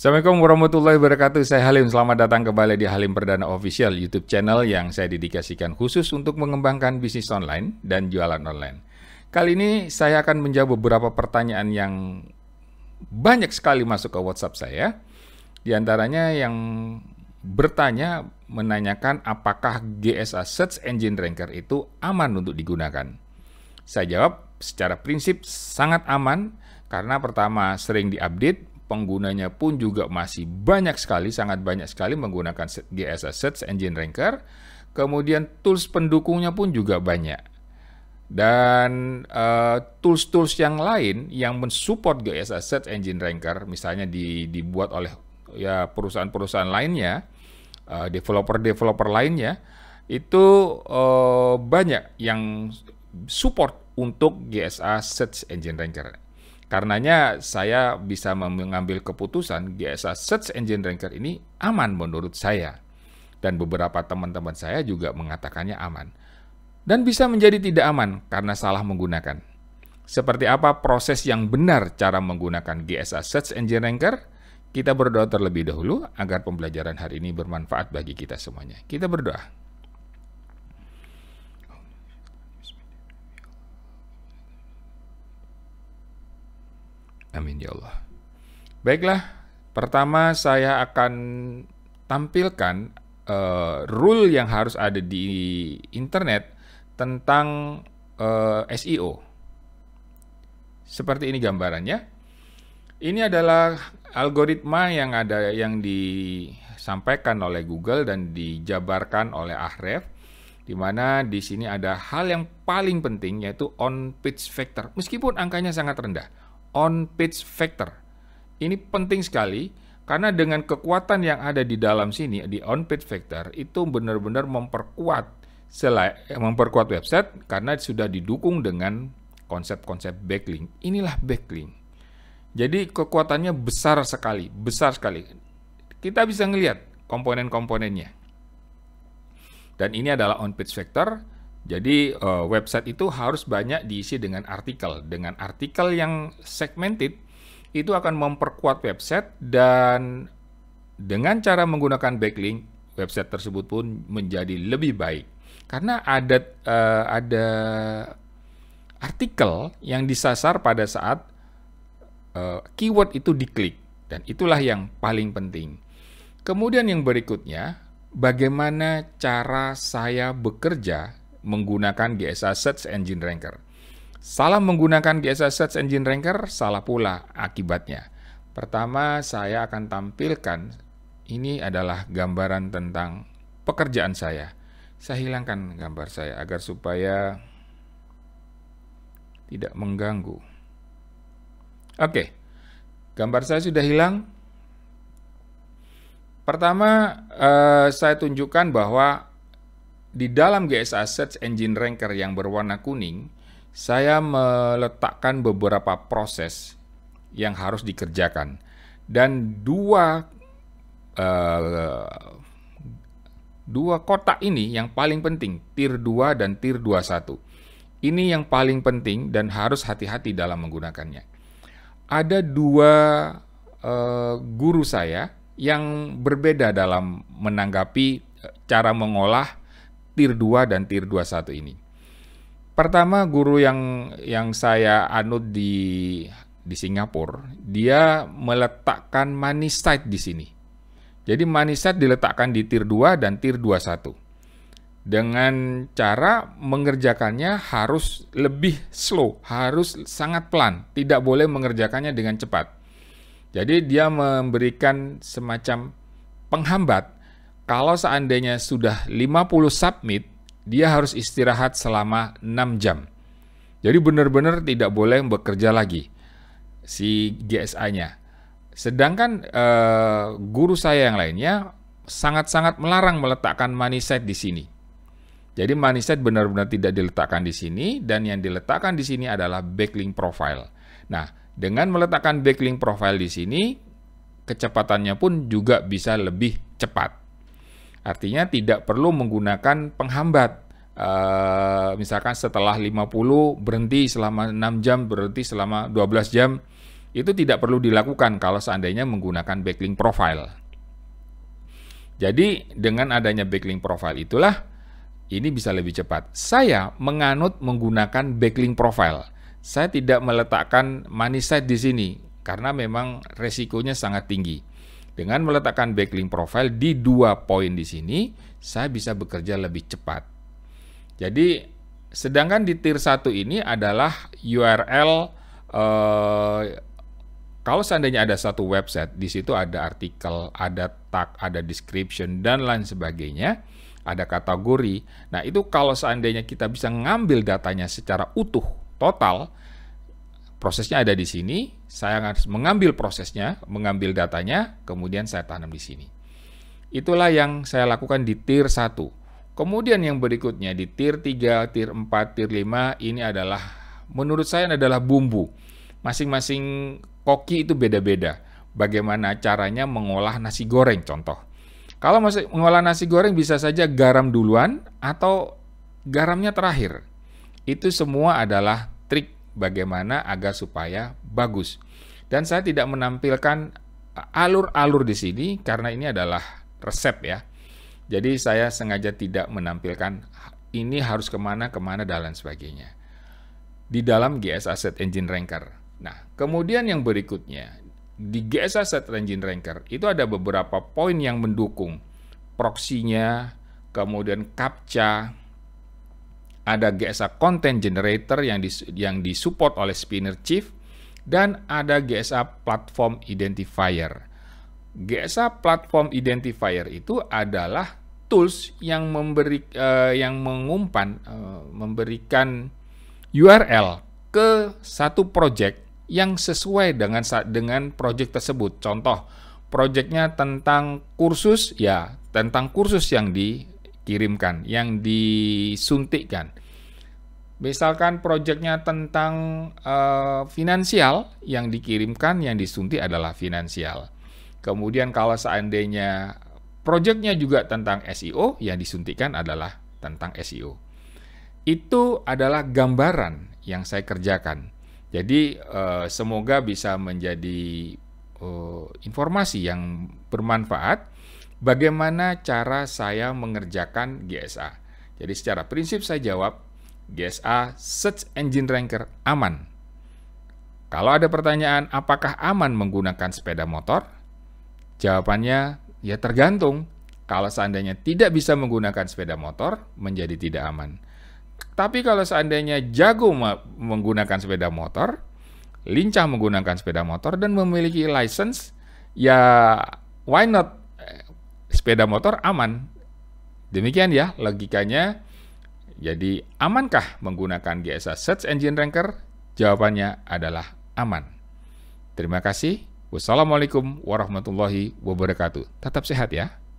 Assalamualaikum warahmatullahi wabarakatuh. Saya Halim. Selamat datang kembali di Halim Perdana Official YouTube channel yang saya dedikasikan khusus untuk mengembangkan bisnis online dan jualan online. Kali ini saya akan menjawab beberapa pertanyaan yang banyak sekali masuk ke WhatsApp saya. Di antaranya yang bertanya menanyakan apakah GSA Search Engine Ranker itu aman untuk digunakan. Saya jawab secara prinsip sangat aman karena pertama sering diupdate penggunanya pun juga masih banyak sekali, sangat banyak sekali menggunakan GSA Search Engine Ranker. Kemudian tools pendukungnya pun juga banyak. Dan eh, tools-tools uh, yang lain yang mensupport GSA Search Engine Ranker, misalnya di, dibuat oleh ya perusahaan-perusahaan lainnya, eh, developer-developer uh, lainnya, itu uh, banyak yang support untuk GSA Search Engine Ranker. Karenanya saya bisa mengambil keputusan GSA Search Engine Ranker ini aman menurut saya. Dan beberapa teman-teman saya juga mengatakannya aman. Dan bisa menjadi tidak aman karena salah menggunakan. Seperti apa proses yang benar cara menggunakan GSA Search Engine Ranker? Kita berdoa terlebih dahulu agar pembelajaran hari ini bermanfaat bagi kita semuanya. Kita berdoa. Amin ya Allah. Baiklah, pertama saya akan tampilkan uh, rule yang harus ada di internet tentang uh, eh, SEO. Seperti ini gambarannya. Ini adalah algoritma yang ada yang disampaikan oleh Google dan dijabarkan oleh Ahref di mana di sini ada hal yang paling penting yaitu on page factor meskipun angkanya sangat rendah on page factor. Ini penting sekali karena dengan kekuatan yang ada di dalam sini di on page factor itu benar-benar memperkuat eh, memperkuat website karena sudah didukung dengan konsep-konsep backlink. Inilah backlink. Jadi kekuatannya besar sekali, besar sekali. Kita bisa melihat komponen-komponennya. Dan ini adalah on page factor jadi uh, website itu harus banyak diisi dengan artikel. Dengan artikel yang segmented itu akan memperkuat website dan dengan cara menggunakan backlink website tersebut pun menjadi lebih baik. Karena ada uh, ada artikel yang disasar pada saat uh, keyword itu diklik dan itulah yang paling penting. Kemudian yang berikutnya, bagaimana cara saya bekerja menggunakan GSA Search Engine Ranker. Salah menggunakan GSA Search Engine Ranker, salah pula akibatnya. Pertama, saya akan tampilkan ini adalah gambaran tentang pekerjaan saya. Saya hilangkan gambar saya agar supaya tidak mengganggu. Oke, gambar saya sudah hilang. Pertama, eh, saya tunjukkan bahwa di dalam GSA Search Engine Ranker yang berwarna kuning, saya meletakkan beberapa proses yang harus dikerjakan dan dua uh, dua kotak ini yang paling penting, tier 2 dan tier 21. Ini yang paling penting dan harus hati-hati dalam menggunakannya. Ada dua uh, guru saya yang berbeda dalam menanggapi eh, cara mengolah tier 2 dan tier 21 ini. Pertama guru yang yang saya anut di di Singapura, dia meletakkan money side di sini. Jadi money side diletakkan di tier 2 dan tier 21. Dengan cara mengerjakannya harus lebih slow, harus sangat pelan, tidak boleh mengerjakannya dengan cepat. Jadi dia memberikan semacam penghambat kalau seandainya sudah 50 submit, dia harus istirahat selama 6 jam. Jadi benar-benar tidak boleh bekerja lagi si GSA-nya. Sedangkan eh, guru saya yang lainnya sangat-sangat melarang meletakkan money set di sini. Jadi money set benar-benar tidak diletakkan di sini dan yang diletakkan di sini adalah backlink profile. Nah, dengan meletakkan backlink profile di sini, kecepatannya pun juga bisa lebih cepat. Artinya tidak perlu menggunakan penghambat. Uh, misalkan setelah 50 berhenti selama 6 jam, berhenti selama 12 jam, itu tidak perlu dilakukan kalau seandainya menggunakan backlink profile. Jadi dengan adanya backlink profile itulah ini bisa lebih cepat. Saya menganut menggunakan backlink profile. Saya tidak meletakkan money side di sini karena memang resikonya sangat tinggi. Dengan meletakkan backlink profile di dua poin di sini, saya bisa bekerja lebih cepat. Jadi, sedangkan di tier 1 ini adalah URL eh, kalau seandainya ada satu website, di situ ada artikel, ada tag, ada description, dan lain sebagainya, ada kategori. Nah, itu kalau seandainya kita bisa ngambil datanya secara utuh, total, prosesnya ada di sini, saya harus mengambil prosesnya, mengambil datanya, kemudian saya tanam di sini. Itulah yang saya lakukan di tier 1. Kemudian yang berikutnya di tier 3, tier 4, tier 5 ini adalah menurut saya adalah bumbu. Masing-masing koki itu beda-beda. Bagaimana caranya mengolah nasi goreng contoh. Kalau masih mengolah nasi goreng bisa saja garam duluan atau garamnya terakhir. Itu semua adalah trik bagaimana agar supaya bagus. Dan saya tidak menampilkan eh, alur-alur di sini karena ini adalah resep ya. Jadi saya sengaja tidak menampilkan ini harus kemana, kemana, dan lain sebagainya. Di dalam GS Asset Engine Ranker. Nah, kemudian yang berikutnya, di GS Asset Engine Ranker itu ada beberapa poin yang mendukung proksinya, kemudian captcha, ada GSA Content Generator yang dis, yang disupport oleh Spinner Chief dan ada GSA Platform Identifier. GSA Platform Identifier itu adalah tools yang memberi uh, yang mengumpan uh, memberikan URL ke satu project yang sesuai dengan dengan project tersebut. Contoh, projectnya tentang kursus ya, tentang kursus yang di dikirimkan, yang disuntikkan. Misalkan proyeknya tentang uh, finansial, yang dikirimkan, yang disuntik adalah finansial. Kemudian kalau seandainya proyeknya juga tentang SEO, yang disuntikkan adalah tentang SEO. Itu adalah gambaran yang saya kerjakan. Jadi uh, semoga bisa menjadi uh, informasi yang bermanfaat bagaimana cara saya mengerjakan GSA. Jadi secara prinsip saya jawab, GSA Search Engine Ranker aman. Kalau ada pertanyaan apakah aman menggunakan sepeda motor? Jawabannya ya tergantung. Kalau seandainya tidak bisa menggunakan sepeda motor, menjadi tidak aman. Tapi kalau seandainya jago menggunakan sepeda motor, lincah menggunakan sepeda motor dan memiliki license, ya why not sepeda motor aman. Demikian ya logikanya. Jadi amankah menggunakan GSA Search Engine Ranker? Jawabannya adalah aman. Terima kasih. Wassalamualaikum warahmatullahi wabarakatuh. Tetap sehat ya.